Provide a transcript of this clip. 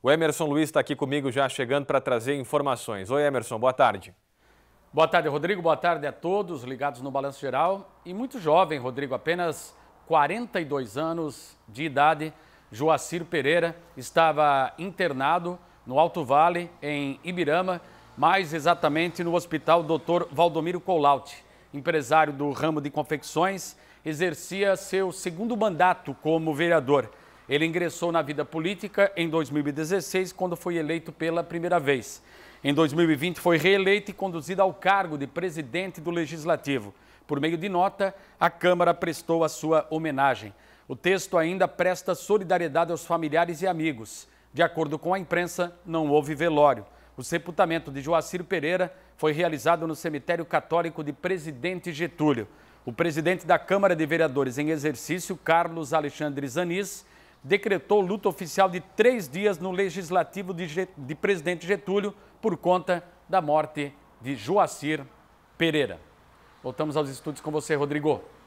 O Emerson Luiz está aqui comigo já chegando para trazer informações. Oi, Emerson, boa tarde. Boa tarde, Rodrigo. Boa tarde a todos ligados no Balanço Geral. E muito jovem, Rodrigo, apenas 42 anos de idade, Joacir Pereira estava internado no Alto Vale, em Ibirama, mais exatamente no Hospital Dr. Valdomiro Colaute. Empresário do ramo de confecções, exercia seu segundo mandato como vereador. Ele ingressou na vida política em 2016, quando foi eleito pela primeira vez. Em 2020, foi reeleito e conduzido ao cargo de presidente do Legislativo. Por meio de nota, a Câmara prestou a sua homenagem. O texto ainda presta solidariedade aos familiares e amigos. De acordo com a imprensa, não houve velório. O sepultamento de Joacir Pereira foi realizado no cemitério católico de Presidente Getúlio. O presidente da Câmara de Vereadores em exercício, Carlos Alexandre Zanis, decretou luta oficial de três dias no Legislativo de, de presidente Getúlio por conta da morte de Joacir Pereira. Voltamos aos estudos com você, Rodrigo.